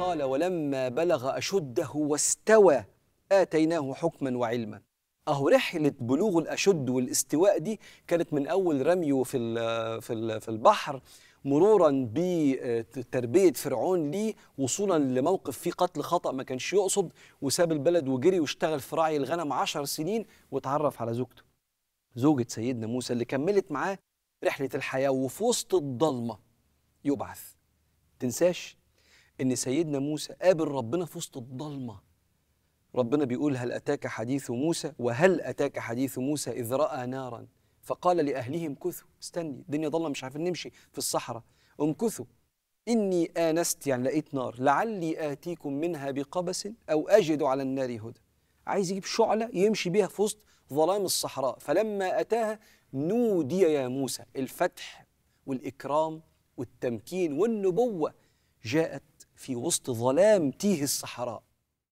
قال ولما بلغ أشده واستوى آتيناه حكما وعلما اهو رحله بلوغ الاشد والاستواء دي كانت من اول رميه في في في البحر مرورا بتربيه فرعون ليه وصولا لموقف فيه قتل خطا ما كانش يقصد وساب البلد وجري واشتغل في راعي الغنم عشر سنين واتعرف على زوجته زوجة سيدنا موسى اللي كملت معاه رحلة الحياة وفي وسط الضلمة يبعث تنساش ان سيدنا موسى قابل ربنا في وسط الضلمه ربنا بيقول هل اتاك حديث موسى وهل اتاك حديث موسى اذ راى نارا فقال لاهلهم كثوا استني الدنيا ضلمه مش عارفين نمشي في الصحراء امكثوا اني انست يعني لقيت نار لعلي اتيكم منها بقبس او اجد على النار هدى عايز يجيب شعله يمشي بها في وسط ظلام الصحراء فلما اتاها نودي يا موسى الفتح والاكرام والتمكين والنبوه جاءت في وسط ظلام تيه الصحراء